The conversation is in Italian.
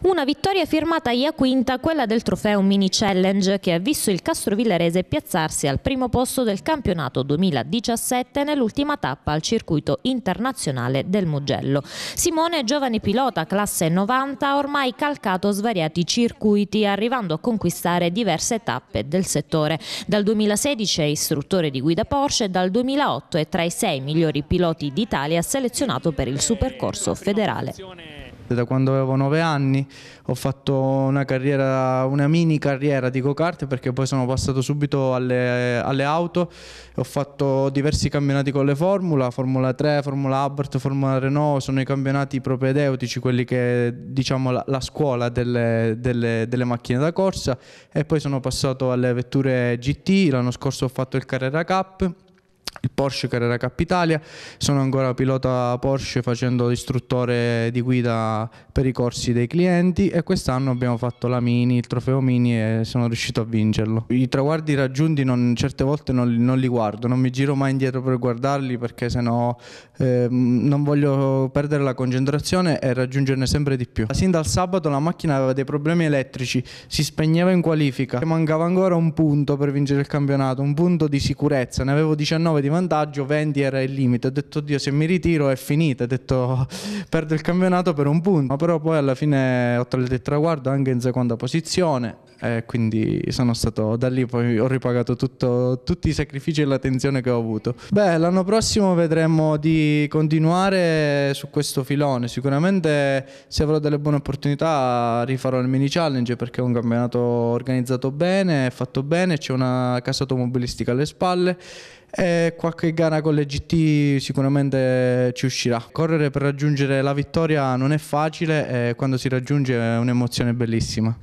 Una vittoria firmata IA Quinta, quella del trofeo Mini Challenge, che ha visto il Castrovillerese piazzarsi al primo posto del campionato 2017 nell'ultima tappa al circuito internazionale del Mugello. Simone, giovane pilota classe 90, ha ormai calcato svariati circuiti, arrivando a conquistare diverse tappe del settore. Dal 2016 è istruttore di guida Porsche, e dal 2008 è tra i sei migliori piloti d'Italia selezionato per il Supercorso federale da quando avevo 9 anni, ho fatto una, carriera, una mini carriera di go-kart perché poi sono passato subito alle, alle auto, ho fatto diversi campionati con le Formula, Formula 3, Formula Abarth, Formula Renault, sono i campionati propedeutici, quelli che diciamo la, la scuola delle, delle, delle macchine da corsa e poi sono passato alle vetture GT, l'anno scorso ho fatto il Carrera Cup Porsche Carrera Cup Italia, sono ancora pilota Porsche facendo istruttore di guida per i corsi dei clienti e quest'anno abbiamo fatto la Mini, il trofeo Mini e sono riuscito a vincerlo. I traguardi raggiunti non, certe volte non, non, li guardo, non mi giro mai indietro per guardarli perché sennò eh, non voglio perdere la concentrazione e raggiungerne sempre di più. Sin dal sabato la macchina aveva dei problemi elettrici, si spegneva in qualifica, mancava ancora un punto per vincere il campionato, un punto di sicurezza, ne avevo 19 di vantaggio vantaggio, Vendi era il limite. Ho detto, Dio, se mi ritiro è finita. Ho detto, perdo il campionato per un punto. Ma però poi alla fine ho tratto il traguardo anche in seconda posizione eh, quindi sono stato da lì poi ho ripagato tutto, tutti i sacrifici e l'attenzione che ho avuto. Beh, l'anno prossimo vedremo di continuare su questo filone, sicuramente se avrò delle buone opportunità rifarò il mini challenge perché è un campionato organizzato bene, fatto bene, c'è una casa automobilistica alle spalle e qualche gara con le GT sicuramente ci uscirà. Correre per raggiungere la vittoria non è facile e quando si raggiunge è un'emozione bellissima.